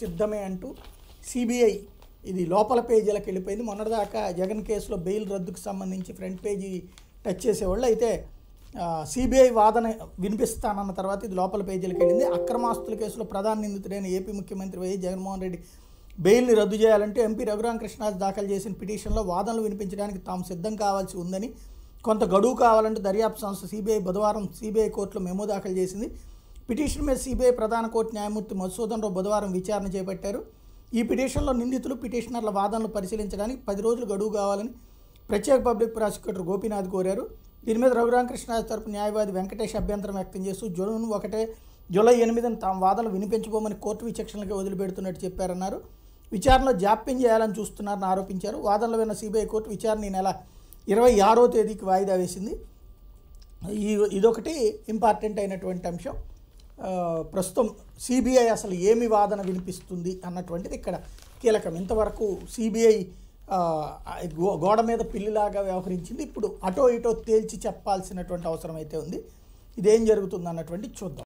సిద్ధమే అంటూ సిబిఐ ఇది లోపల పేజీలకు వెళ్ళిపోయింది మొన్నటిదాకా జగన్ కేసులో బెయిల్ రద్దుకు సంబంధించి ఫ్రంట్ పేజీ టచ్ చేసేవాళ్ళు అయితే సిబిఐ వాదన వినిపిస్తానన్న తర్వాత ఇది లోపల పేజీలకు వెళ్ళింది అక్రమాస్తుల కేసులో ప్రధాన నిందితుడైన ఏపీ ముఖ్యమంత్రి వైఎస్ జగన్మోహన్ రెడ్డి బెయిల్ని రద్దు చేయాలంటే ఎంపీ రఘురామకృష్ణరాజు దాఖలు చేసిన పిటిషన్లో వాదనలు వినిపించడానికి తాము సిద్ధం కావాల్సి ఉందని కొంత గడువు కావాలంటే దర్యాప్తు సంస్థ సిబిఐ బుధవారం సిబిఐ కోర్టులో మెమో దాఖలు చేసింది మీద సిబిఐ ప్రధాన కోర్టు న్యాయమూర్తి రావు బుధవారం విచారణ చేపట్టారు ఈ పిటిషన్లో నిందితులు పిటిషనర్ల వాదనలు పరిశీలించడానికి పది రోజులు గడువు కావాలని ప్రత్యేక పబ్లిక్ ప్రాసిక్యూటర్ గోపీనాథ్ కోరారు దీని మీద రఘురామకృష్ణరాజు తరపు న్యాయవాది వెంకటేష్ అభ్యంతరం వ్యక్తం చేస్తూ జూన్ ఒకటే జూలై ఎనిమిదిని తమ వాదనలు వినిపించబోమని కోర్టు విచక్షణలకే వదిలిపెడుతున్నట్టు చెప్పారన్నారు విచారణలో జాప్యం చేయాలని చూస్తున్నారని ఆరోపించారు వాదనలు విన్న సిబిఐ కోర్టు విచారణ ఈ నెల ఇరవై ఆరో తేదీకి వాయిదా వేసింది ఇదొకటి ఇంపార్టెంట్ అయినటువంటి అంశం ప్రస్తుతం సిబిఐ అసలు ఏమి వాదన వినిపిస్తుంది అన్నటువంటిది ఇక్కడ కీలకం ఇంతవరకు సిబిఐ గోడ మీద పిల్లిలాగా వ్యవహరించింది ఇప్పుడు అటో ఇటో తేల్చి చెప్పాల్సినటువంటి అవసరం అయితే ఉంది ఇదేం జరుగుతుంది అన్నటువంటి చూద్దాం